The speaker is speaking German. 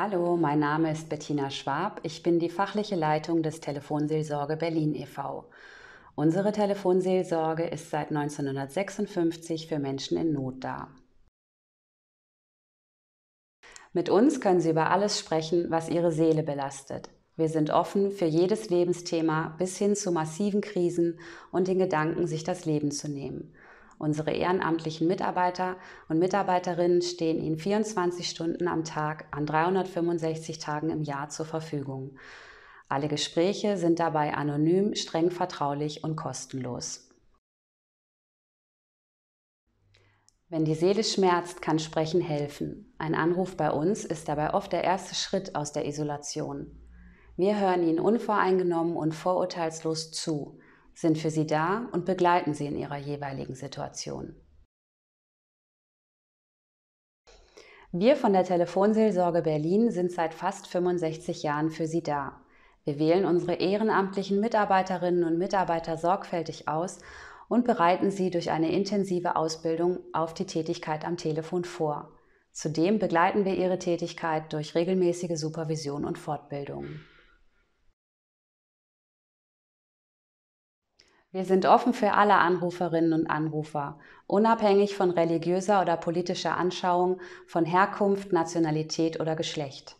Hallo, mein Name ist Bettina Schwab. Ich bin die fachliche Leitung des Telefonseelsorge Berlin e.V. Unsere Telefonseelsorge ist seit 1956 für Menschen in Not da. Mit uns können Sie über alles sprechen, was Ihre Seele belastet. Wir sind offen für jedes Lebensthema bis hin zu massiven Krisen und den Gedanken, sich das Leben zu nehmen. Unsere ehrenamtlichen Mitarbeiter und Mitarbeiterinnen stehen Ihnen 24 Stunden am Tag an 365 Tagen im Jahr zur Verfügung. Alle Gespräche sind dabei anonym, streng vertraulich und kostenlos. Wenn die Seele schmerzt, kann Sprechen helfen. Ein Anruf bei uns ist dabei oft der erste Schritt aus der Isolation. Wir hören Ihnen unvoreingenommen und vorurteilslos zu sind für sie da und begleiten sie in ihrer jeweiligen Situation. Wir von der Telefonseelsorge Berlin sind seit fast 65 Jahren für Sie da. Wir wählen unsere ehrenamtlichen Mitarbeiterinnen und Mitarbeiter sorgfältig aus und bereiten sie durch eine intensive Ausbildung auf die Tätigkeit am Telefon vor. Zudem begleiten wir ihre Tätigkeit durch regelmäßige Supervision und Fortbildungen. Wir sind offen für alle Anruferinnen und Anrufer, unabhängig von religiöser oder politischer Anschauung, von Herkunft, Nationalität oder Geschlecht.